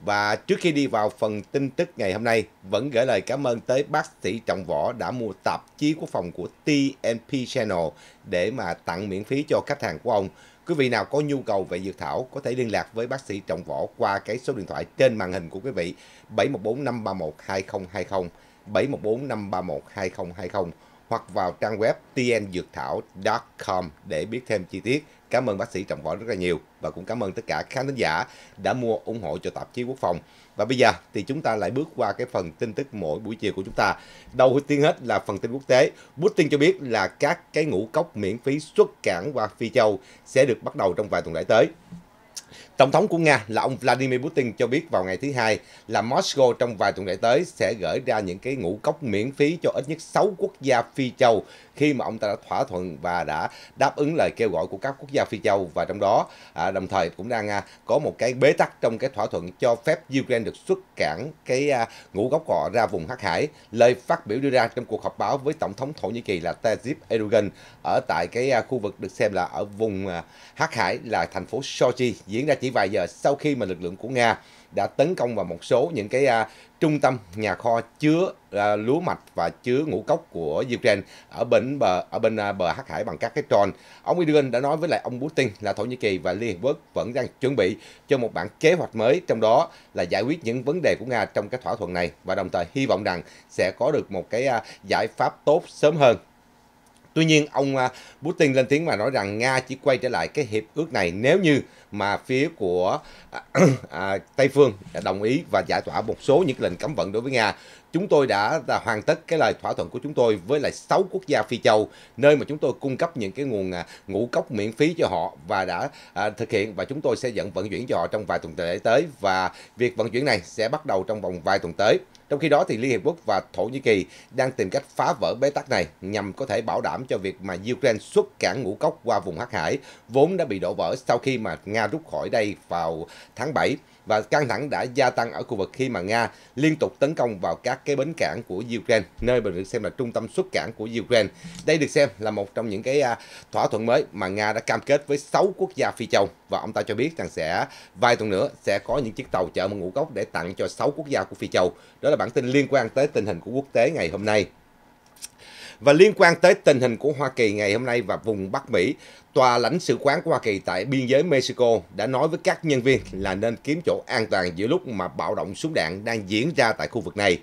Và trước khi đi vào phần tin tức ngày hôm nay, vẫn gửi lời cảm ơn tới bác sĩ Trọng Võ đã mua tạp chí quốc phòng của TNP Channel để mà tặng miễn phí cho khách hàng của ông. Quý vị nào có nhu cầu về dược thảo có thể liên lạc với bác sĩ Trọng Võ qua cái số điện thoại trên màn hình của quý vị 714 531 2020, 714 531 2020 hoặc vào trang web tndượcthảo.com để biết thêm chi tiết. Cảm ơn bác sĩ Trọng Võ rất là nhiều và cũng cảm ơn tất cả khán thính giả đã mua ủng hộ cho tạp chí Quốc phòng. Và bây giờ thì chúng ta lại bước qua cái phần tin tức mỗi buổi chiều của chúng ta. Đầu tiên hết là phần tin quốc tế. Putin cho biết là các cái ngũ cốc miễn phí xuất cảng qua Phi Châu sẽ được bắt đầu trong vài tuần lễ tới. Tổng thống của Nga là ông Vladimir Putin cho biết vào ngày thứ hai là Moscow trong vài tuần lễ tới sẽ gửi ra những cái ngũ cốc miễn phí cho ít nhất 6 quốc gia phi châu khi mà ông ta đã thỏa thuận và đã đáp ứng lời kêu gọi của các quốc gia Phi châu và trong đó à, đồng thời cũng đang à, có một cái bế tắc trong cái thỏa thuận cho phép Ukraine được xuất cảng cái à, ngũ gốc cọ ra vùng Hắc Hải. Lời phát biểu đưa ra trong cuộc họp báo với Tổng thống Thổ Nhĩ Kỳ là Tayyip Erdogan ở tại cái à, khu vực được xem là ở vùng à, Hắc Hải là thành phố Sochi diễn ra chỉ vài giờ sau khi mà lực lượng của Nga đã tấn công vào một số những cái à, trung tâm nhà kho chứa à, lúa mạch và chứa ngũ cốc của Ukraine ở bên bờ ở bên à, bờ hắc hải bằng các cái tròn. Ông Erdogan đã nói với lại ông Putin là Thổ Nhĩ Kỳ và Liên Hiệp Quốc vẫn đang chuẩn bị cho một bản kế hoạch mới trong đó là giải quyết những vấn đề của Nga trong cái thỏa thuận này và đồng thời hy vọng rằng sẽ có được một cái à, giải pháp tốt sớm hơn Tuy nhiên, ông à, Putin lên tiếng và nói rằng Nga chỉ quay trở lại cái hiệp ước này nếu như mà phía của à, à Tây Phương đồng ý và giải tỏa một số những lệnh cấm vận đối với Nga. Chúng tôi đã, hoàn tất cái lời thỏa thuận của chúng tôi với lại 6 quốc gia Phi châu, nơi mà chúng tôi cung cấp những cái nguồn à, ngũ cốc miễn phí cho họ và đã à, thực hiện và chúng tôi sẽ dẫn vận chuyển cho họ trong vài tuần tới và việc vận chuyển này sẽ bắt đầu trong vòng vài tuần tới. Trong khi đó, thì Liên Hiệp Quốc và Thổ Nhĩ Kỳ đang tìm cách phá vỡ bế tắc này nhằm có thể bảo đảm cho việc mà Ukraine xuất cảng ngũ cốc qua vùng Hắc Hải, vốn đã bị đổ vỡ sau khi mà Nga rút khỏi đây vào tháng 7 và căng thẳng đã gia tăng ở khu vực khi mà Nga liên tục tấn công vào các cái bến cảng của Ukraine, nơi mà được xem là trung tâm xuất cảng của Ukraine. Đây được xem là một trong những cái à, thỏa thuận mới mà Nga đã cam kết với 6 quốc gia Phi châu và ông ta cho biết rằng sẽ vài tuần nữa sẽ có những chiếc tàu chở ngũ cốc để tặng cho 6 quốc gia của Phi châu. Đó là là bản tin liên quan tới tình hình của quốc tế ngày hôm nay. Và liên quan tới tình hình của Hoa Kỳ ngày hôm nay và vùng Bắc Mỹ, Tòa lãnh sự quán của Hoa Kỳ tại biên giới Mexico đã nói với các nhân viên là nên kiếm chỗ an toàn giữa lúc mà bạo động súng đạn đang diễn ra tại khu vực này.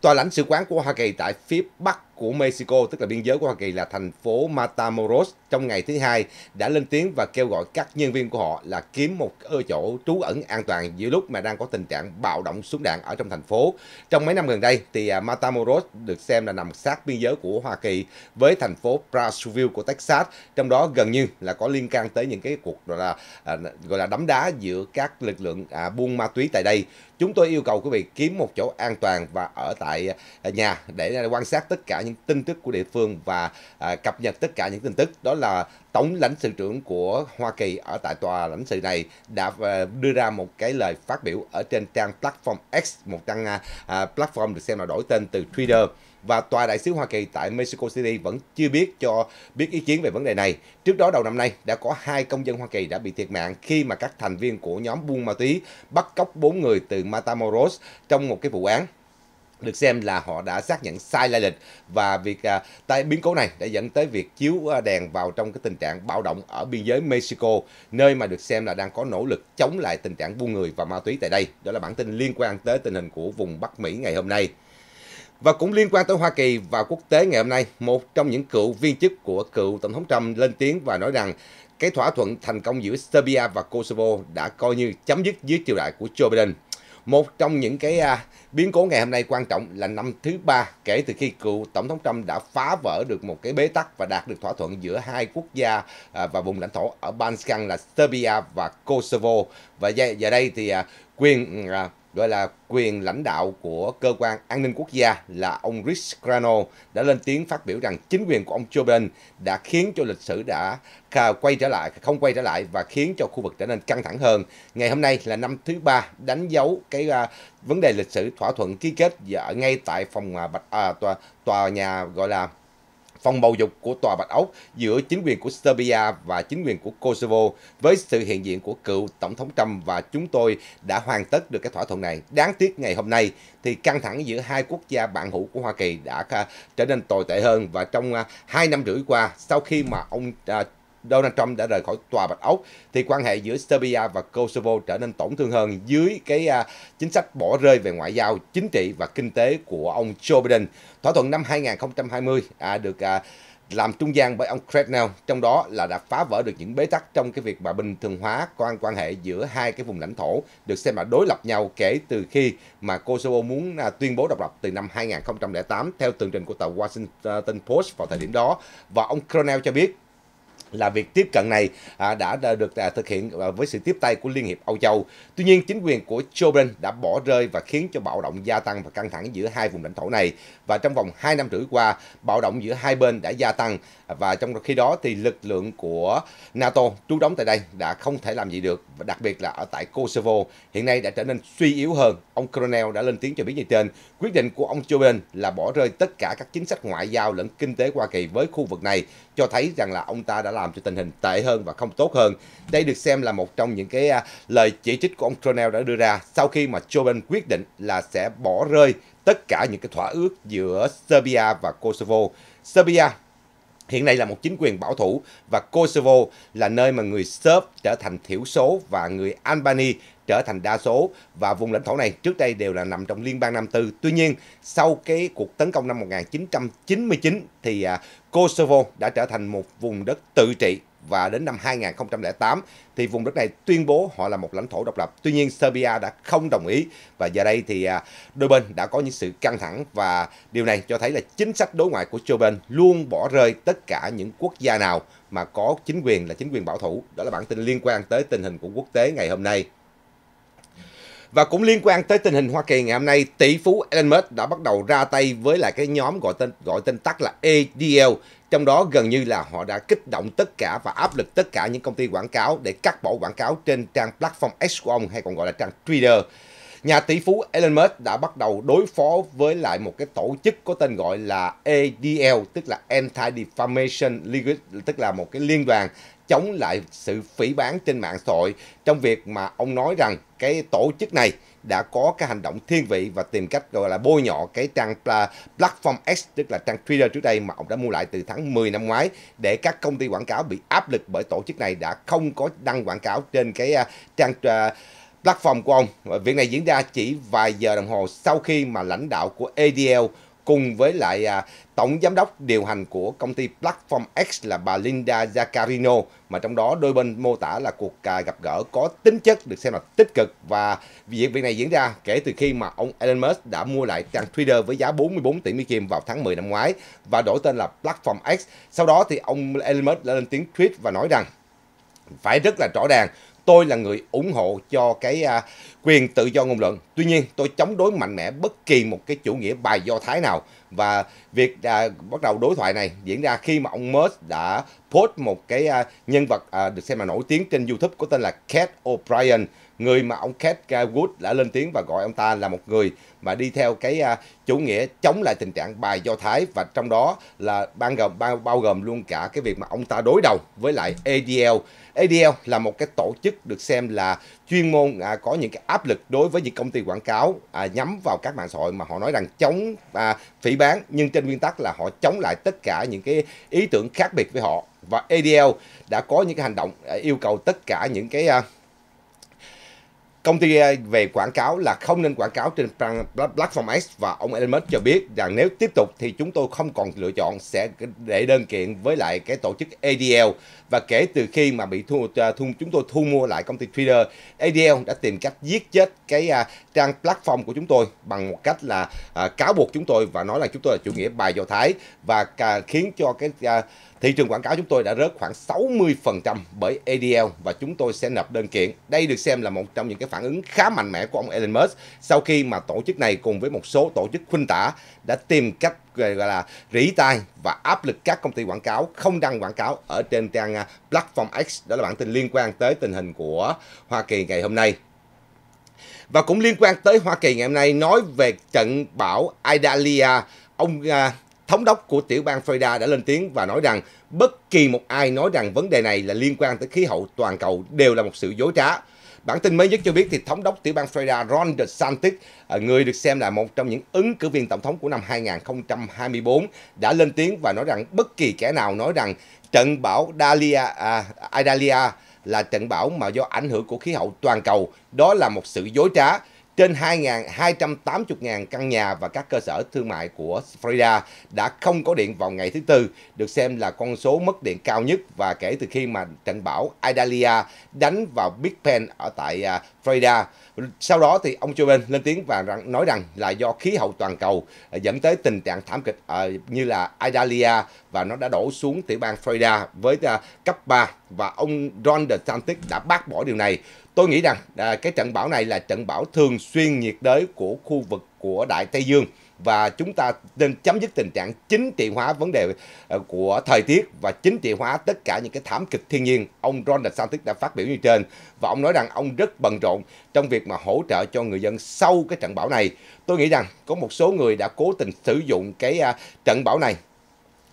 Tòa lãnh sự quán của Hoa Kỳ tại phía Bắc của Mexico, tức là biên giới của Hoa Kỳ là thành phố Matamoros, trong ngày thứ hai đã lên tiếng và kêu gọi các nhân viên của họ là kiếm một ở chỗ trú ẩn an toàn giữa lúc mà đang có tình trạng bạo động súng đạn ở trong thành phố. Trong mấy năm gần đây thì à, Matamoros được xem là nằm sát biên giới của Hoa Kỳ với thành phố Brownsville của Texas, trong đó gần như là có liên can tới những cái cuộc gọi là à, gọi là đấm đá giữa các lực lượng à, buôn ma túy tại đây. Chúng tôi yêu cầu quý vị kiếm một chỗ an toàn và ở tại tại à, nhà để quan sát tất cả những tin tức của địa phương và à, cập nhật tất cả những tin tức đó là tổng lãnh sự trưởng của Hoa Kỳ ở tại tòa lãnh sự này đã à, đưa ra một cái lời phát biểu ở trên trang platform X, một trang platform được xem là đổi tên từ Twitter và tòa đại sứ Hoa Kỳ tại Mexico City vẫn chưa biết cho biết ý kiến về vấn đề này. Trước đó đầu năm nay đã có hai công dân Hoa Kỳ đã bị thiệt mạng khi mà các thành viên của nhóm buôn ma túy bắt cóc bốn người từ Matamoros trong một cái vụ án được xem là họ đã xác nhận sai lai lịch và việc à, tai biến cố này đã dẫn tới việc chiếu à, đèn vào trong cái tình trạng bạo động ở biên giới Mexico nơi mà được xem là đang có nỗ lực chống lại tình trạng buôn người và ma túy tại đây đó là bản tin liên quan tới tình hình của vùng Bắc Mỹ ngày hôm nay và cũng liên quan tới Hoa Kỳ và quốc tế ngày hôm nay một trong những cựu viên chức của cựu tổng thống Trump lên tiếng và nói rằng cái thỏa thuận thành công giữa Serbia và Kosovo đã coi như chấm dứt dưới triều đại của Joe Biden một trong những cái à, biến cố ngày hôm nay quan trọng là năm thứ ba kể từ khi cựu Tổng thống Trump đã phá vỡ được một cái bế tắc và đạt được thỏa thuận giữa hai quốc gia à, và vùng lãnh thổ ở Balkan là Serbia và Kosovo. Và giờ, đây thì à, quyền à, gọi là quyền lãnh đạo của cơ quan an ninh quốc gia là ông Rich Grano đã lên tiếng phát biểu rằng chính quyền của ông Joe Biden đã khiến cho lịch sử đã quay trở lại, không quay trở lại và khiến cho khu vực trở nên căng thẳng hơn. Ngày hôm nay là năm thứ ba đánh dấu cái uh, vấn đề lịch sử thỏa thuận ký kết ở ngay tại phòng uh, bạch uh, tòa, tòa nhà gọi là phòng bầu dục của Tòa Bạch Ốc giữa chính quyền của Serbia và chính quyền của Kosovo với sự hiện diện của cựu Tổng thống Trump và chúng tôi đã hoàn tất được cái thỏa thuận này. Đáng tiếc ngày hôm nay thì căng thẳng giữa hai quốc gia bạn hữu của Hoa Kỳ đã à, trở nên tồi tệ hơn và trong 2 à, năm rưỡi qua sau khi mà ông à, Donald Trump đã rời khỏi tòa Bạch Ốc thì quan hệ giữa Serbia và Kosovo trở nên tổn thương hơn dưới cái à, chính sách bỏ rơi về ngoại giao, chính trị và kinh tế của ông Joe Biden. Thỏa thuận năm 2020 à, được à, làm trung gian bởi ông Cretnell, trong đó là đã phá vỡ được những bế tắc trong cái việc mà bình thường hóa quan quan hệ giữa hai cái vùng lãnh thổ được xem là đối lập nhau kể từ khi mà Kosovo muốn à, tuyên bố độc lập từ năm 2008 theo tường trình của tờ Washington Post vào thời điểm đó và ông Cretnell cho biết là việc tiếp cận này à, đã, được à, thực hiện à, với sự tiếp tay của Liên hiệp Âu Châu. Tuy nhiên, chính quyền của Joe Biden đã bỏ rơi và khiến cho bạo động gia tăng và căng thẳng giữa hai vùng lãnh thổ này. Và trong vòng 2 năm rưỡi qua, bạo động giữa hai bên đã gia tăng và trong khi đó thì lực lượng của NATO trú đóng tại đây đã không thể làm gì được và đặc biệt là ở tại Kosovo hiện nay đã trở nên suy yếu hơn. Ông Colonel đã lên tiếng cho biết như trên, quyết định của ông Joe Biden là bỏ rơi tất cả các chính sách ngoại giao lẫn kinh tế Hoa Kỳ với khu vực này cho thấy rằng là ông ta đã làm cho tình hình tệ hơn và không tốt hơn. Đây được xem là một trong những cái à, lời chỉ trích của ông Colonel đã đưa ra sau khi mà Joe Biden quyết định là sẽ bỏ rơi tất cả những cái thỏa ước giữa Serbia và Kosovo. Serbia Hiện nay là một chính quyền bảo thủ và Kosovo là nơi mà người Serb trở thành thiểu số và người Albany trở thành đa số và vùng lãnh thổ này trước đây đều là nằm trong liên bang Nam Tư. Tuy nhiên, sau cái cuộc tấn công năm 1999 thì à, Kosovo đã trở thành một vùng đất tự trị và đến năm 2008 thì vùng đất này tuyên bố họ là một lãnh thổ độc lập. Tuy nhiên Serbia đã không đồng ý và giờ đây thì à, đôi bên đã có những sự căng thẳng và điều này cho thấy là chính sách đối ngoại của Joe Biden luôn bỏ rơi tất cả những quốc gia nào mà có chính quyền là chính quyền bảo thủ. Đó là bản tin liên quan tới tình hình của quốc tế ngày hôm nay. Và cũng liên quan tới tình hình Hoa Kỳ ngày hôm nay, tỷ phú Elon Musk đã bắt đầu ra tay với lại cái nhóm gọi tên gọi tên tắt là ADL, trong đó gần như là họ đã kích động tất cả và áp lực tất cả những công ty quảng cáo để cắt bỏ quảng cáo trên trang platform X của ông hay còn gọi là trang Twitter. Nhà tỷ phú Elon Musk đã bắt đầu đối phó với lại một cái tổ chức có tên gọi là ADL, tức là Anti-Defamation League, tức là một cái liên đoàn chống lại sự phỉ bán trên mạng xã hội trong việc mà ông nói rằng cái tổ chức này đã có cái hành động thiên vị và tìm cách gọi là bôi nhọ cái trang platform X tức là trang Twitter trước đây mà ông đã mua lại từ tháng 10 năm ngoái để các công ty quảng cáo bị áp lực bởi tổ chức này đã không có đăng quảng cáo trên cái à, trang à, platform của ông. Việc này diễn ra chỉ vài giờ đồng hồ sau khi mà lãnh đạo của ADL cùng với lại à, tổng giám đốc điều hành của công ty Platform X là bà Linda Zaccarino mà trong đó đôi bên mô tả là cuộc à, gặp gỡ có tính chất được xem là tích cực và việc việc này diễn ra kể từ khi mà ông Elon Musk đã mua lại trang Twitter với giá 44 tỷ Mỹ Kim vào tháng 10 năm ngoái và đổi tên là Platform X. Sau đó thì ông Elon Musk đã lên tiếng tweet và nói rằng phải rất là rõ ràng tôi là người ủng hộ cho cái à, quyền tự do ngôn luận. Tuy nhiên, tôi chống đối mạnh mẽ bất kỳ một cái chủ nghĩa bài do thái nào và việc à, bắt đầu đối thoại này diễn ra khi mà ông Musk đã post một cái à, nhân vật à, được xem là nổi tiếng trên YouTube có tên là Cat O'Brien người mà ông Kate Wood đã lên tiếng và gọi ông ta là một người mà đi theo cái à, chủ nghĩa chống lại tình trạng bài do thái và trong đó là bao gồm bao, bao gồm luôn cả cái việc mà ông ta đối đầu với lại ADL. ADL là một cái tổ chức được xem là chuyên môn à, có những cái áp lực đối với những công ty quảng cáo à, nhắm vào các mạng xã hội mà họ nói rằng chống à, phỉ bán nhưng trên nguyên tắc là họ chống lại tất cả những cái ý tưởng khác biệt với họ và ADL đã có những cái hành động à, yêu cầu tất cả những cái à, Công ty về quảng cáo là không nên quảng cáo trên Platform X và ông elmer cho biết rằng nếu tiếp tục thì chúng tôi không còn lựa chọn sẽ để đơn kiện với lại cái tổ chức ADL và kể từ khi mà bị thu, à, thu chúng tôi thu mua lại công ty Twitter, ADL đã tìm cách giết chết cái uh, trang platform của chúng tôi bằng một cách là uh, cáo buộc chúng tôi và nói là chúng tôi là chủ nghĩa bài do thái và uh, khiến cho cái uh, Thị trường quảng cáo chúng tôi đã rớt khoảng 60% bởi ADL và chúng tôi sẽ nộp đơn kiện. Đây được xem là một trong những cái phản ứng khá mạnh mẽ của ông Elon Musk sau khi mà tổ chức này cùng với một số tổ chức khuynh tả đã tìm cách gọi là rỉ tai và áp lực các công ty quảng cáo không đăng quảng cáo ở trên trang à, Platform X. Đó là bản tin liên quan tới tình hình của Hoa Kỳ ngày hôm nay. Và cũng liên quan tới Hoa Kỳ ngày hôm nay nói về trận bão Idalia, ông à, Thống đốc của tiểu bang Florida đã lên tiếng và nói rằng bất kỳ một ai nói rằng vấn đề này là liên quan tới khí hậu toàn cầu đều là một sự dối trá. Bản tin mới nhất cho biết thì thống đốc tiểu bang Florida Ron DeSantis, à, người được xem là một trong những ứng cử viên tổng thống của năm 2024, đã lên tiếng và nói rằng bất kỳ kẻ nào nói rằng trận bão Dalia, à, Idalia là trận bão mà do ảnh hưởng của khí hậu toàn cầu, đó là một sự dối trá trên 2.280.000 căn nhà và các cơ sở thương mại của Florida đã không có điện vào ngày thứ Tư, được xem là con số mất điện cao nhất và kể từ khi mà trận bão Idalia đánh vào Big Bend ở tại à, Florida. Sau đó thì ông Joe Biden lên tiếng và nói rằng là do khí hậu toàn cầu à, dẫn tới tình trạng thảm kịch à, như là Idalia và nó đã đổ xuống tiểu bang Florida với cấp 3 và ông Ron DeSantis đã bác bỏ điều này. Tôi nghĩ rằng à, cái trận bão này là trận bão thường xuyên nhiệt đới của khu vực của Đại Tây Dương và chúng ta nên chấm dứt tình trạng chính trị hóa vấn đề à, của thời tiết và chính trị hóa tất cả những cái thảm kịch thiên nhiên. Ông Ron DeSantis đã phát biểu như trên và ông nói rằng ông rất bận rộn trong việc mà hỗ trợ cho người dân sau cái trận bão này. Tôi nghĩ rằng có một số người đã cố tình sử dụng cái à, trận bão này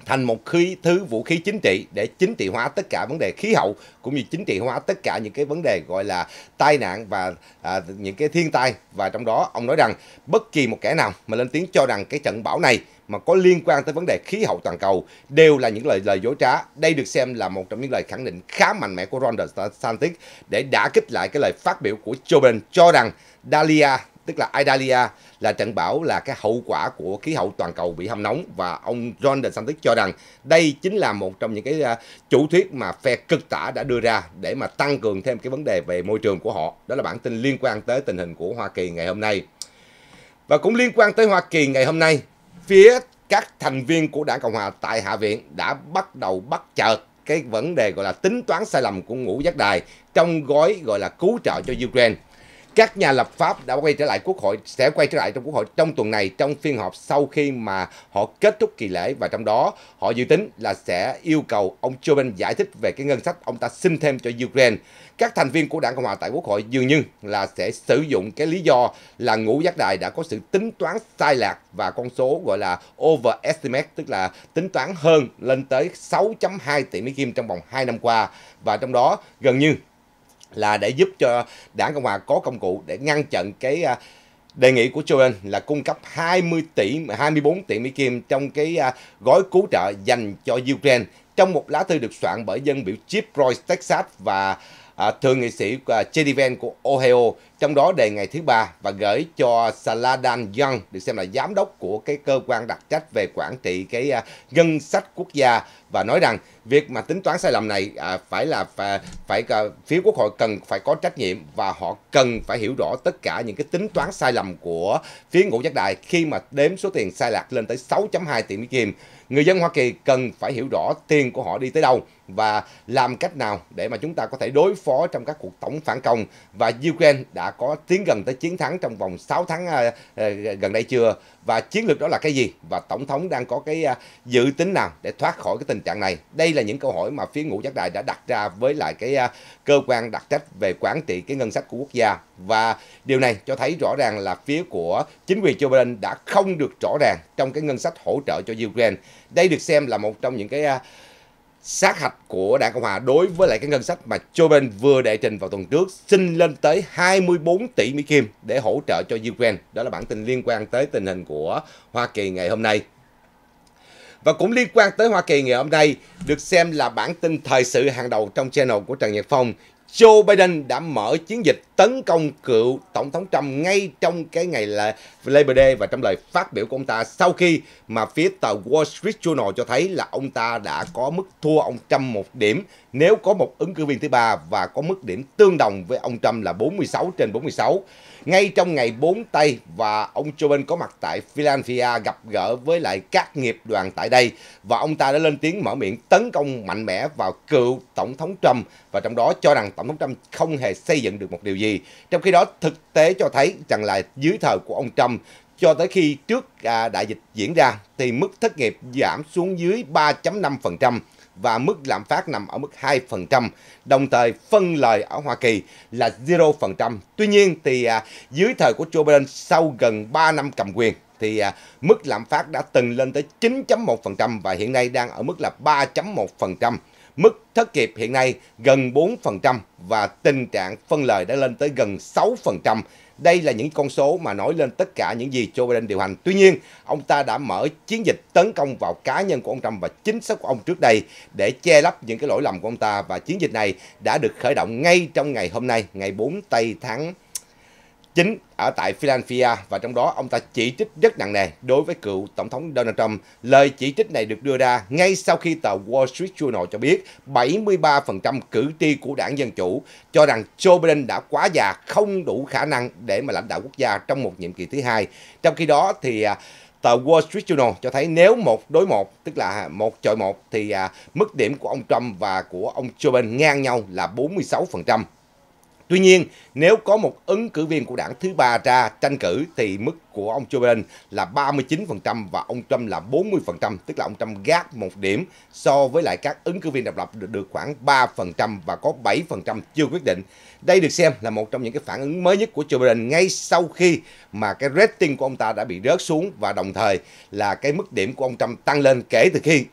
thành một khí thứ vũ khí chính trị để chính trị hóa tất cả vấn đề khí hậu cũng như chính trị hóa tất cả những cái vấn đề gọi là tai nạn và à, những cái thiên tai và trong đó ông nói rằng bất kỳ một kẻ nào mà lên tiếng cho rằng cái trận bão này mà có liên quan tới vấn đề khí hậu toàn cầu đều là những lời lời dối trá. Đây được xem là một trong những lời khẳng định khá mạnh mẽ của Ron DeSantis để đã kích lại cái lời phát biểu của Joe Biden cho rằng Dalia tức là Idalia là trận bão là cái hậu quả của khí hậu toàn cầu bị hâm nóng và ông John DeSantis cho rằng đây chính là một trong những cái à, chủ thuyết mà phe cực tả đã đưa ra để mà tăng cường thêm cái vấn đề về môi trường của họ. Đó là bản tin liên quan tới tình hình của Hoa Kỳ ngày hôm nay. Và cũng liên quan tới Hoa Kỳ ngày hôm nay, phía các thành viên của Đảng Cộng hòa tại Hạ viện đã bắt đầu bắt chợt cái vấn đề gọi là tính toán sai lầm của ngũ giác đài trong gói gọi là cứu trợ cho Ukraine các nhà lập pháp đã quay trở lại quốc hội sẽ quay trở lại trong quốc hội trong tuần này trong phiên họp sau khi mà họ kết thúc kỳ lễ và trong đó họ dự tính là sẽ yêu cầu ông Joe Biden giải thích về cái ngân sách ông ta xin thêm cho Ukraine. Các thành viên của Đảng Cộng hòa tại Quốc hội dường như là sẽ sử dụng cái lý do là ngũ giác đài đã có sự tính toán sai lạc và con số gọi là overestimate tức là tính toán hơn lên tới 6.2 tỷ Mỹ Kim trong vòng 2 năm qua và trong đó gần như là để giúp cho đảng Cộng hòa có công cụ để ngăn chặn cái à, đề nghị của Joe Biden là cung cấp 20 tỷ 24 tỷ Mỹ kim trong cái à, gói cứu trợ dành cho Ukraine trong một lá thư được soạn bởi dân biểu Chip Roy Texas và à, thượng nghị sĩ uh, à, j của Ohio trong đó đề ngày thứ ba và gửi cho Saladan Young được xem là giám đốc của cái cơ quan đặc trách về quản trị cái à, ngân sách quốc gia và nói rằng việc mà tính toán sai lầm này à, phải là à, phải, phải phía quốc hội cần phải có trách nhiệm và họ cần phải hiểu rõ tất cả những cái tính toán sai lầm của phía ngũ giác đài khi mà đếm số tiền sai lạc lên tới 6.2 tỷ Mỹ Kim. Người dân Hoa Kỳ cần phải hiểu rõ tiền của họ đi tới đâu và làm cách nào để mà chúng ta có thể đối phó trong các cuộc tổng phản công và Ukraine đã có tiến gần tới chiến thắng trong vòng 6 tháng ờ, ờ, gần đây chưa và chiến lược đó là cái gì và tổng thống đang có cái ờ, dự tính nào để thoát khỏi cái tình trạng này đây là những câu hỏi mà phía ngũ giác đài đã đặt ra với lại cái cơ quan đặc trách về quản trị cái ngân sách của quốc gia và điều này cho thấy rõ ràng là phía của chính quyền Joe Biden đã không được rõ ràng trong cái ngân sách hỗ trợ cho Ukraine đây được xem là một trong những cái sát hạch của Đảng Cộng Hòa đối với lại cái ngân sách mà Joe Biden vừa đệ trình vào tuần trước xin lên tới 24 tỷ Mỹ Kim để hỗ trợ cho Ukraine. Đó là bản tin liên quan tới tình hình của Hoa Kỳ ngày hôm nay. Và cũng liên quan tới Hoa Kỳ ngày hôm nay được xem là bản tin thời sự hàng đầu trong channel của Trần Nhật Phong Joe Biden đã mở chiến dịch tấn công cựu Tổng thống Trump ngay trong cái ngày là Labor Day và trong lời phát biểu của ông ta sau khi mà phía tờ Wall Street Journal cho thấy là ông ta đã có mức thua ông Trump một điểm nếu có một ứng cử viên thứ ba và có mức điểm tương đồng với ông Trump là 46 trên 46. Ngay trong ngày 4 Tây và ông Joe Biden có mặt tại Philadelphia gặp gỡ với lại các nghiệp đoàn tại đây và ông ta đã lên tiếng mở miệng tấn công mạnh mẽ vào cựu Tổng thống Trump và trong đó cho rằng Tổng thống Trump không hề xây dựng được một điều gì. Trong khi đó thực tế cho thấy rằng là dưới thời của ông Trump cho tới khi trước à, đại dịch diễn ra thì mức thất nghiệp giảm xuống dưới 3.5% và mức lạm phát nằm ở mức 2%, đồng thời phân lời ở Hoa Kỳ là 0%. Tuy nhiên thì à, dưới thời của Joe Biden sau gần 3 năm cầm quyền thì à, mức lạm phát đã từng lên tới 9.1% và hiện nay đang ở mức là 3.1%. Mức thất nghiệp hiện nay gần 4% và tình trạng phân lời đã lên tới gần 6%. Đây là những con số mà nói lên tất cả những gì Joe Biden điều hành. Tuy nhiên, ông ta đã mở chiến dịch tấn công vào cá nhân của ông Trump và chính sách của ông trước đây để che lấp những cái lỗi lầm của ông ta và chiến dịch này đã được khởi động ngay trong ngày hôm nay, ngày 4 tây tháng chính ở tại Philadelphia và trong đó ông ta chỉ trích rất nặng nề đối với cựu Tổng thống Donald Trump. Lời chỉ trích này được đưa ra ngay sau khi tờ Wall Street Journal cho biết 73% cử tri của đảng Dân Chủ cho rằng Joe Biden đã quá già, không đủ khả năng để mà lãnh đạo quốc gia trong một nhiệm kỳ thứ hai. Trong khi đó thì à, tờ Wall Street Journal cho thấy nếu một đối một tức là một chọi một thì à, mức điểm của ông Trump và của ông Joe Biden ngang nhau là 46%. Tuy nhiên, nếu có một ứng cử viên của đảng thứ ba ra tranh cử thì mức của ông Joe Biden là 39% và ông Trump là 40%, tức là ông Trump gác một điểm so với lại các ứng cử viên độc lập được, khoảng 3% và có 7% chưa quyết định. Đây được xem là một trong những cái phản ứng mới nhất của Joe Biden ngay sau khi mà cái rating của ông ta đã bị rớt xuống và đồng thời là cái mức điểm của ông Trump tăng lên kể từ khi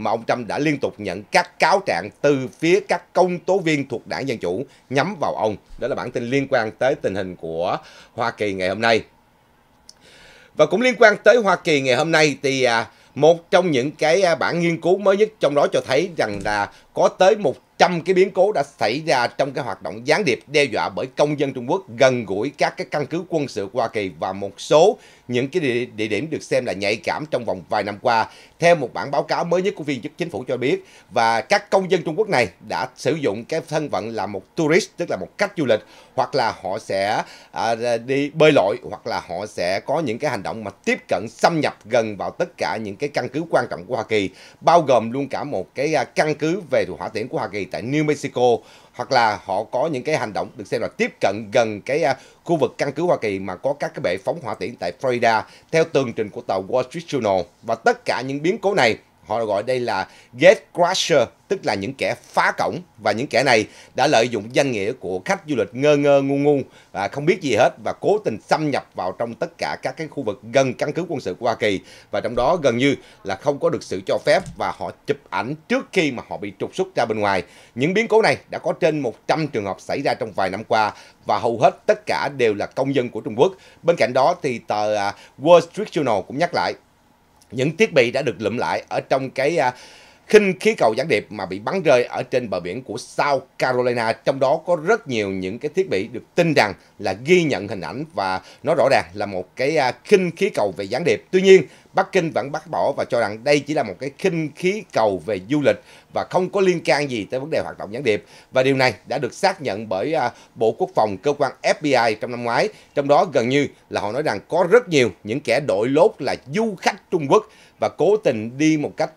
mà ông Trump đã liên tục nhận các cáo trạng từ phía các công tố viên thuộc đảng Dân Chủ nhắm vào ông. Đó là bản tin liên quan tới tình hình của Hoa Kỳ ngày hôm nay. Và cũng liên quan tới Hoa Kỳ ngày hôm nay thì à, một trong những cái à, bản nghiên cứu mới nhất trong đó cho thấy rằng là có tới trăm cái biến cố đã xảy ra trong cái hoạt động gián điệp đe dọa bởi công dân Trung Quốc gần gũi các cái căn cứ quân sự Hoa Kỳ và một số những cái địa, địa điểm được xem là nhạy cảm trong vòng vài năm qua. Theo một bản báo cáo mới nhất của viên chức chính phủ cho biết và các công dân Trung Quốc này đã sử dụng cái thân phận là một tourist tức là một khách du lịch hoặc là họ sẽ à, đi bơi lội hoặc là họ sẽ có những cái hành động mà tiếp cận xâm nhập gần vào tất cả những cái căn cứ quan trọng của Hoa Kỳ bao gồm luôn cả một cái à, căn cứ về hỏa tiễn của Hoa Kỳ tại New Mexico hoặc là họ có những cái hành động được xem là tiếp cận gần cái à, khu vực căn cứ Hoa Kỳ mà có các cái bệ phóng hỏa tiễn tại Florida theo tường trình của tàu Wall Street Journal và tất cả những biến cố này họ gọi đây là gate crasher tức là những kẻ phá cổng và những kẻ này đã lợi dụng danh nghĩa của khách du lịch ngơ ngơ ngu ngu và không biết gì hết và cố tình xâm nhập vào trong tất cả các cái khu vực gần căn cứ quân sự của Hoa Kỳ và trong đó gần như là không có được sự cho phép và họ chụp ảnh trước khi mà họ bị trục xuất ra bên ngoài. Những biến cố này đã có trên 100 trường hợp xảy ra trong vài năm qua và hầu hết tất cả đều là công dân của Trung Quốc. Bên cạnh đó thì tờ à, Wall Street Journal cũng nhắc lại những thiết bị đã được lụm lại ở trong cái à, khinh khí cầu gián điệp mà bị bắn rơi ở trên bờ biển của South Carolina. Trong đó có rất nhiều những cái thiết bị được tin rằng là ghi nhận hình ảnh và nó rõ ràng là một cái à, khinh khí cầu về gián điệp. Tuy nhiên, Bắc Kinh vẫn bác bỏ và cho rằng đây chỉ là một cái khinh khí cầu về du lịch và không có liên can gì tới vấn đề hoạt động gián điệp. Và điều này đã được xác nhận bởi à, Bộ Quốc phòng, cơ quan FBI trong năm ngoái. Trong đó gần như là họ nói rằng có rất nhiều những kẻ đội lốt là du khách Trung Quốc và cố tình đi một cách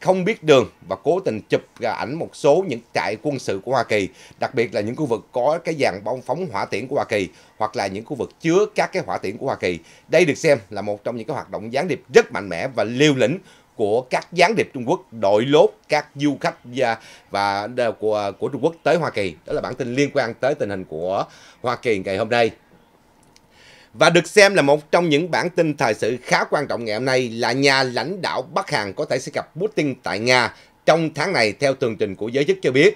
không biết đường và cố tình chụp ảnh một số những trại quân sự của Hoa Kỳ, đặc biệt là những khu vực có cái dàn bong phóng hỏa tiễn của Hoa Kỳ hoặc là những khu vực chứa các cái hỏa tiễn của Hoa Kỳ. Đây được xem là một trong những cái hoạt động gián điệp rất mạnh mẽ và liều lĩnh của các gián điệp Trung Quốc đội lốt các du khách và, và của của Trung Quốc tới Hoa Kỳ. Đó là bản tin liên quan tới tình hình của Hoa Kỳ ngày hôm nay. Và được xem là một trong những bản tin thời sự khá quan trọng ngày hôm nay là nhà lãnh đạo Bắc Hàn có thể sẽ gặp Putin tại Nga trong tháng này theo tường trình của giới chức cho biết.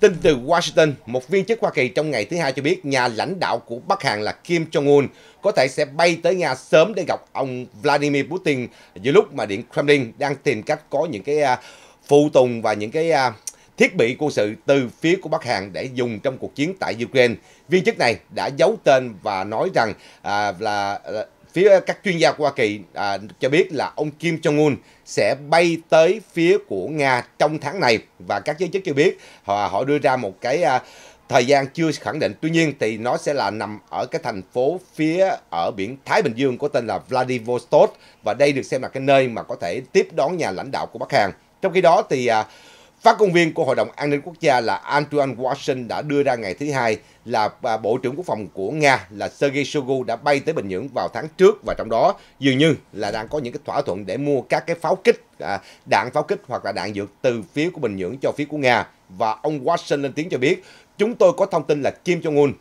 Tin từ Washington, một viên chức Hoa Kỳ trong ngày thứ hai cho biết nhà lãnh đạo của Bắc Hàn là Kim Jong-un có thể sẽ bay tới Nga sớm để gặp ông Vladimir Putin giữa lúc mà Điện Kremlin đang tìm cách có những cái à, phụ tùng và những cái à, thiết bị quân sự từ phía của Bắc Hàn để dùng trong cuộc chiến tại Ukraine. Viên chức này đã giấu tên và nói rằng à, là à, phía các chuyên gia của Hoa Kỳ à, cho biết là ông Kim Jong-un sẽ bay tới phía của Nga trong tháng này và các giới chức cho biết họ, họ đưa ra một cái à, thời gian chưa khẳng định tuy nhiên thì nó sẽ là nằm ở cái thành phố phía ở biển Thái Bình Dương có tên là Vladivostok và đây được xem là cái nơi mà có thể tiếp đón nhà lãnh đạo của Bắc Hàn trong khi đó thì à, Phát ngôn viên của Hội đồng An ninh Quốc gia là Antoine Watson đã đưa ra ngày thứ Hai là à, Bộ trưởng Quốc phòng của Nga là Sergei Shoigu đã bay tới Bình Nhưỡng vào tháng trước và trong đó dường như là đang có những cái thỏa thuận để mua các cái pháo kích, à, đạn pháo kích hoặc là đạn dược từ phía của Bình Nhưỡng cho phía của Nga. Và ông Watson lên tiếng cho biết, chúng tôi có thông tin là Kim Jong-un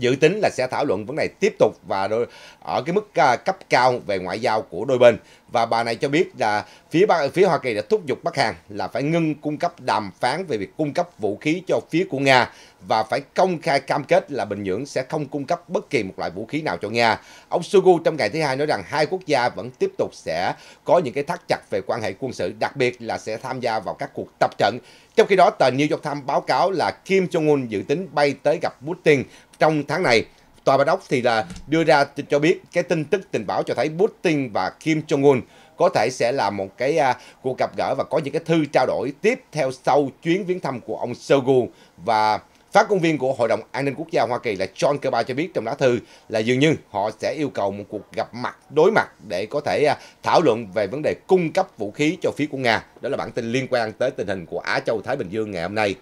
dự tính là sẽ thảo luận vấn đề tiếp tục và đôi, ở cái mức à, cấp cao về ngoại giao của đôi bên và bà này cho biết là phía Bắc, phía Hoa Kỳ đã thúc giục Bắc Hàn là phải ngưng cung cấp đàm phán về việc cung cấp vũ khí cho phía của Nga và phải công khai cam kết là Bình Nhưỡng sẽ không cung cấp bất kỳ một loại vũ khí nào cho Nga. Ông Sugu trong ngày thứ hai nói rằng hai quốc gia vẫn tiếp tục sẽ có những cái thắt chặt về quan hệ quân sự, đặc biệt là sẽ tham gia vào các cuộc tập trận. Trong khi đó, tờ New York Times báo cáo là Kim Jong-un dự tính bay tới gặp Putin trong tháng này. Tòa Bạch Ốc thì là đưa ra cho biết cái tin tức tình báo cho thấy Putin và Kim Jong-un có thể sẽ là một cái uh, cuộc gặp gỡ và có những cái thư trao đổi tiếp theo sau chuyến viếng thăm của ông Shoigu và Phát ngôn viên của Hội đồng An ninh Quốc gia Hoa Kỳ là John Kirby cho biết trong lá thư là dường như họ sẽ yêu cầu một cuộc gặp mặt đối mặt để có thể à, thảo luận về vấn đề cung cấp vũ khí cho phía của Nga. Đó là bản tin liên quan tới tình hình của Á Châu Thái Bình Dương ngày hôm nay.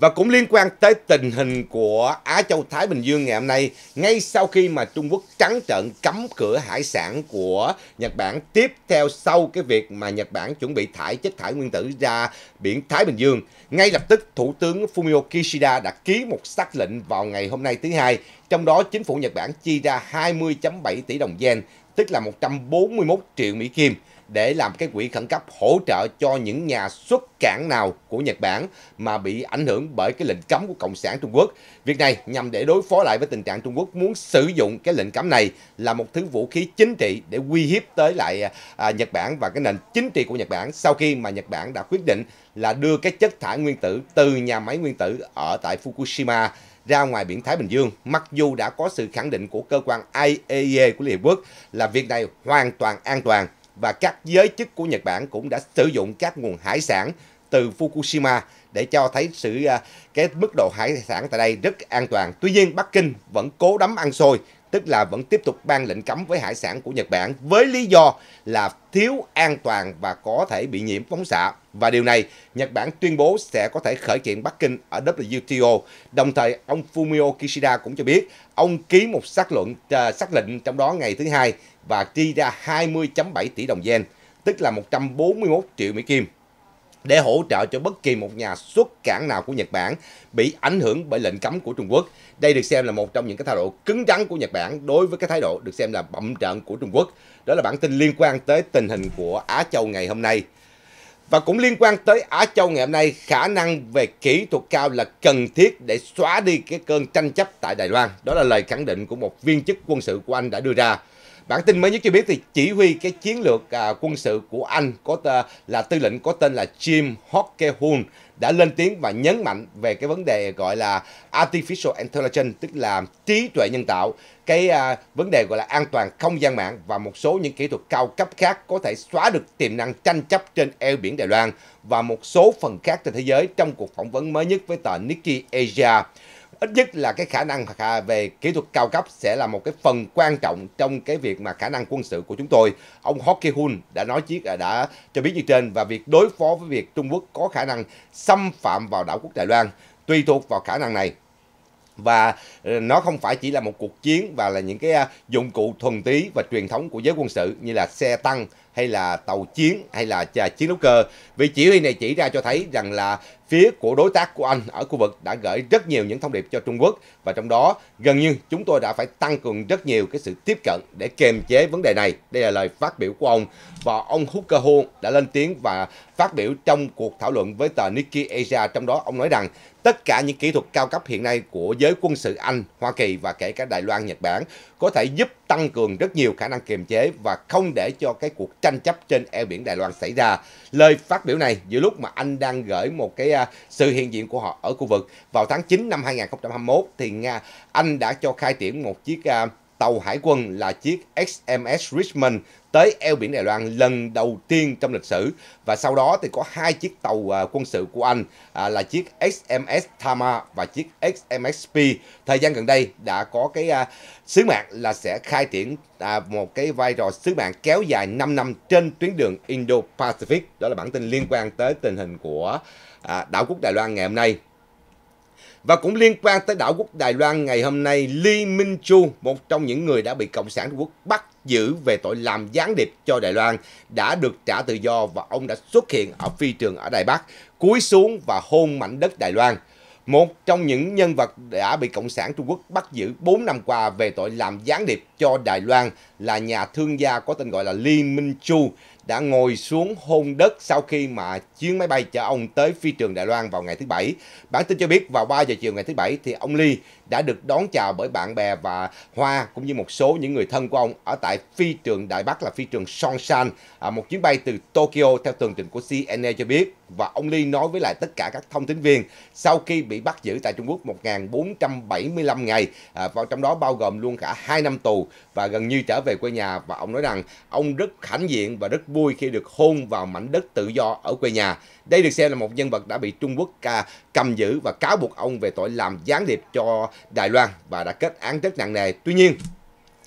Và cũng liên quan tới tình hình của Á Châu Thái Bình Dương ngày hôm nay, ngay sau khi mà Trung Quốc trắng trợn cấm cửa hải sản của Nhật Bản tiếp theo sau cái việc mà Nhật Bản chuẩn bị thải chất thải nguyên tử ra biển Thái Bình Dương, ngay lập tức Thủ tướng Fumio Kishida đã ký một xác lệnh vào ngày hôm nay thứ hai, trong đó chính phủ Nhật Bản chi ra 20.7 tỷ đồng yen, tức là 141 triệu Mỹ Kim để làm cái quỹ khẩn cấp hỗ trợ cho những nhà xuất cảng nào của Nhật Bản mà bị ảnh hưởng bởi cái lệnh cấm của Cộng sản Trung Quốc. Việc này nhằm để đối phó lại với tình trạng Trung Quốc muốn sử dụng cái lệnh cấm này là một thứ vũ khí chính trị để uy hiếp tới lại à, Nhật Bản và cái nền chính trị của Nhật Bản sau khi mà Nhật Bản đã quyết định là đưa cái chất thải nguyên tử từ nhà máy nguyên tử ở tại Fukushima ra ngoài biển Thái Bình Dương, mặc dù đã có sự khẳng định của cơ quan IAEA e của Liên Hợp Quốc là việc này hoàn toàn an toàn và các giới chức của Nhật Bản cũng đã sử dụng các nguồn hải sản từ Fukushima để cho thấy sự à, cái mức độ hải sản tại đây rất an toàn. Tuy nhiên Bắc Kinh vẫn cố đấm ăn xôi, tức là vẫn tiếp tục ban lệnh cấm với hải sản của Nhật Bản với lý do là thiếu an toàn và có thể bị nhiễm phóng xạ. Và điều này, Nhật Bản tuyên bố sẽ có thể khởi kiện Bắc Kinh ở WTO. Đồng thời, ông Fumio Kishida cũng cho biết ông ký một xác luận à, xác lệnh trong đó ngày thứ hai và chi ra 20.7 tỷ đồng yen, tức là 141 triệu Mỹ Kim để hỗ trợ cho bất kỳ một nhà xuất cảng nào của Nhật Bản bị ảnh hưởng bởi lệnh cấm của Trung Quốc. Đây được xem là một trong những cái thái độ cứng rắn của Nhật Bản đối với cái thái độ được xem là bậm trận của Trung Quốc. Đó là bản tin liên quan tới tình hình của Á Châu ngày hôm nay. Và cũng liên quan tới Á Châu ngày hôm nay, khả năng về kỹ thuật cao là cần thiết để xóa đi cái cơn tranh chấp tại Đài Loan. Đó là lời khẳng định của một viên chức quân sự của anh đã đưa ra. Bản tin mới nhất cho biết thì chỉ huy cái chiến lược à, quân sự của Anh có tên là tư lệnh có tên là Jim Hockehun đã lên tiếng và nhấn mạnh về cái vấn đề gọi là artificial intelligence tức là trí tuệ nhân tạo, cái à, vấn đề gọi là an toàn không gian mạng và một số những kỹ thuật cao cấp khác có thể xóa được tiềm năng tranh chấp trên eo biển Đài Loan và một số phần khác trên thế giới trong cuộc phỏng vấn mới nhất với tờ Nikkei Asia ít nhất là cái khả năng về kỹ thuật cao cấp sẽ là một cái phần quan trọng trong cái việc mà khả năng quân sự của chúng tôi. Ông Hockey Hun đã nói chiếc à, đã cho biết như trên và việc đối phó với việc Trung Quốc có khả năng xâm phạm vào đảo quốc Đài Loan tùy thuộc vào khả năng này và ờ, nó không phải chỉ là một cuộc chiến và là những cái à, dụng cụ thuần túy và truyền thống của giới quân sự như là xe tăng hay là tàu chiến hay là chiến đấu cơ. Vị chỉ huy này chỉ ra cho thấy rằng là phía của đối tác của Anh ở khu vực đã gửi rất nhiều những thông điệp cho Trung Quốc và trong đó gần như chúng tôi đã phải tăng cường rất nhiều cái sự tiếp cận để kiềm chế vấn đề này. Đây là lời phát biểu của ông và ông Hooker Hoon đã lên tiếng và phát biểu trong cuộc thảo luận với tờ Nikkei Asia trong đó ông nói rằng Tất cả những kỹ thuật cao cấp hiện nay của giới quân sự Anh, Hoa Kỳ và kể cả Đài Loan, Nhật Bản có thể giúp tăng cường rất nhiều khả năng kiềm chế và không để cho cái cuộc tranh chấp trên eo biển Đài Loan xảy ra. Lời phát biểu này giữa lúc mà Anh đang gửi một cái à, sự hiện diện của họ ở khu vực. Vào tháng 9 năm 2021 thì Nga Anh đã cho khai triển một chiếc à, tàu hải quân là chiếc HMS Richmond tới eo biển Đài Loan lần đầu tiên trong lịch sử và sau đó thì có hai chiếc tàu à, quân sự của Anh à, là chiếc HMS Tama và chiếc HMSP. Thời gian gần đây đã có cái à, sứ mạng là sẽ khai triển một cái vai trò sứ mạng kéo dài 5 năm trên tuyến đường Indo-Pacific. Đó là bản tin liên quan tới tình hình của đảo quốc Đài Loan ngày hôm nay. Và cũng liên quan tới đảo quốc Đài Loan ngày hôm nay, Lee Minh Chu, một trong những người đã bị Cộng sản Trung Quốc bắt giữ về tội làm gián điệp cho Đài Loan, đã được trả tự do và ông đã xuất hiện ở phi trường ở Đài Bắc, cúi xuống và hôn mảnh đất Đài Loan. Một trong những nhân vật đã bị Cộng sản Trung Quốc bắt giữ 4 năm qua về tội làm gián điệp cho Đài Loan là nhà thương gia có tên gọi là Lee Minh Chu đã ngồi xuống hôn đất sau khi mà chuyến máy bay chở ông tới phi trường Đài Loan vào ngày thứ Bảy. Bản tin cho biết vào 3 giờ chiều ngày thứ Bảy thì ông Lee đã được đón chào bởi bạn bè và Hoa cũng như một số những người thân của ông ở tại phi trường Đại Bắc là phi trường Songshan, à, một chuyến bay từ Tokyo theo tường trình của CNN cho biết. Và ông Lee nói với lại tất cả các thông tin viên sau khi bị bắt giữ tại Trung Quốc 1.475 ngày, à, vào trong đó bao gồm luôn cả 2 năm tù và gần như trở về quê nhà và ông nói rằng ông rất hãnh diện và rất vui khi được hôn vào mảnh đất tự do ở quê nhà. Đây được xem là một nhân vật đã bị Trung Quốc cầm giữ và cáo buộc ông về tội làm gián điệp cho Đài Loan và đã kết án rất nặng nề. Tuy nhiên,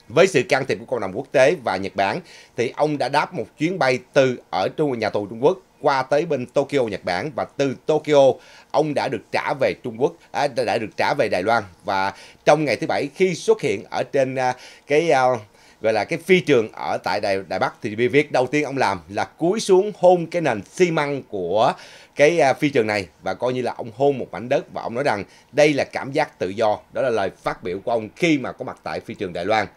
với sự can thiệp của cộng đồng quốc tế và Nhật Bản thì ông đã đáp một chuyến bay từ ở Trung nhà tù Trung Quốc qua tới bên Tokyo Nhật Bản và từ Tokyo ông đã được trả về Trung Quốc à, đã được trả về Đài Loan và trong ngày thứ bảy khi xuất hiện ở trên à, cái à, gọi là cái phi trường ở tại Đài, Đài Bắc thì việc đầu tiên ông làm là cúi xuống hôn cái nền xi măng của cái à, phi trường này và coi như là ông hôn một mảnh đất và ông nói rằng đây là cảm giác tự do. Đó là lời phát biểu của ông khi mà có mặt tại phi trường Đài Loan.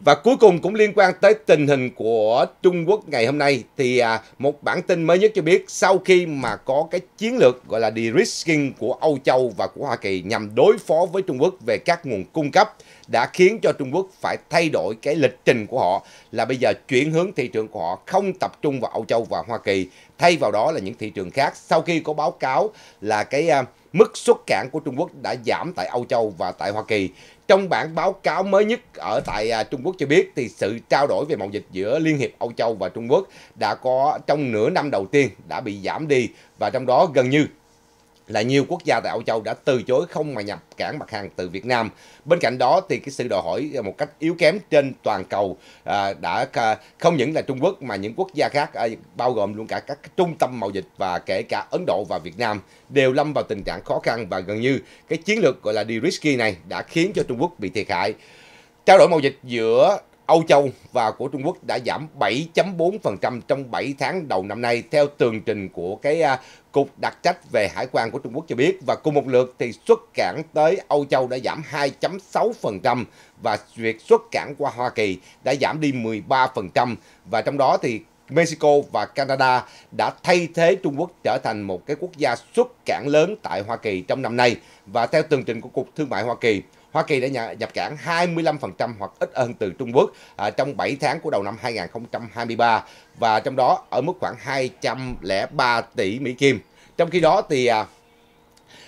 Và cuối cùng cũng liên quan tới tình hình của Trung Quốc ngày hôm nay thì à, một bản tin mới nhất cho biết sau khi mà có cái chiến lược gọi là de-risking của Âu Châu và của Hoa Kỳ nhằm đối phó với Trung Quốc về các nguồn cung cấp đã khiến cho Trung Quốc phải thay đổi cái lịch trình của họ là bây giờ chuyển hướng thị trường của họ không tập trung vào Âu Châu và Hoa Kỳ, thay vào đó là những thị trường khác. Sau khi có báo cáo là cái à, mức xuất cảng của Trung Quốc đã giảm tại Âu Châu và tại Hoa Kỳ. Trong bản báo cáo mới nhất ở tại à, Trung Quốc cho biết thì sự trao đổi về mậu dịch giữa Liên hiệp Âu Châu và Trung Quốc đã có trong nửa năm đầu tiên đã bị giảm đi và trong đó gần như là nhiều quốc gia tại Âu Châu đã từ chối không mà nhập cảng mặt hàng từ Việt Nam. Bên cạnh đó thì cái sự đòi hỏi một cách yếu kém trên toàn cầu à, đã à, không những là Trung Quốc mà những quốc gia khác à, bao gồm luôn cả các trung tâm mậu dịch và kể cả Ấn Độ và Việt Nam đều lâm vào tình trạng khó khăn và gần như cái chiến lược gọi là de-risky này đã khiến cho Trung Quốc bị thiệt hại. Trao đổi mậu dịch giữa Âu Châu và của Trung Quốc đã giảm 7.4% trong 7 tháng đầu năm nay theo tường trình của cái à, cục đặc trách về hải quan của Trung Quốc cho biết và cùng một lượt thì xuất cảng tới Âu Châu đã giảm 2.6% và việc xuất cảng qua Hoa Kỳ đã giảm đi 13% và trong đó thì Mexico và Canada đã thay thế Trung Quốc trở thành một cái quốc gia xuất cảng lớn tại Hoa Kỳ trong năm nay và theo tường trình của Cục Thương mại Hoa Kỳ Hoa Kỳ đã nhập cảng 25% hoặc ít hơn từ Trung Quốc à, trong 7 tháng của đầu năm 2023 và trong đó ở mức khoảng 203 tỷ Mỹ Kim. Trong khi đó thì à,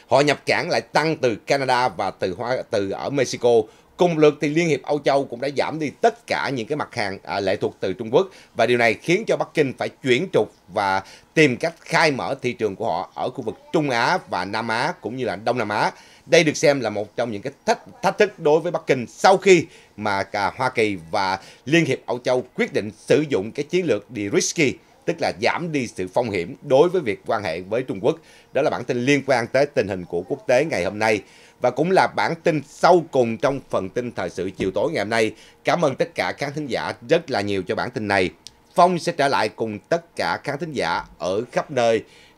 họ nhập cảng lại tăng từ Canada và từ Hoa từ ở Mexico Cùng lượt thì Liên hiệp Âu Châu cũng đã giảm đi tất cả những cái mặt hàng à, lệ thuộc từ Trung Quốc và điều này khiến cho Bắc Kinh phải chuyển trục và tìm cách khai mở thị trường của họ ở khu vực Trung Á và Nam Á cũng như là Đông Nam Á. Đây được xem là một trong những cái thách, thách thức đối với Bắc Kinh sau khi mà cả Hoa Kỳ và Liên hiệp Âu Châu quyết định sử dụng cái chiến lược de-risky tức là giảm đi sự phong hiểm đối với việc quan hệ với Trung Quốc. Đó là bản tin liên quan tới tình hình của quốc tế ngày hôm nay và cũng là bản tin sau cùng trong phần tin thời sự chiều tối ngày hôm nay. Cảm ơn tất cả khán thính giả rất là nhiều cho bản tin này. Phong sẽ trở lại cùng tất cả khán thính giả ở khắp nơi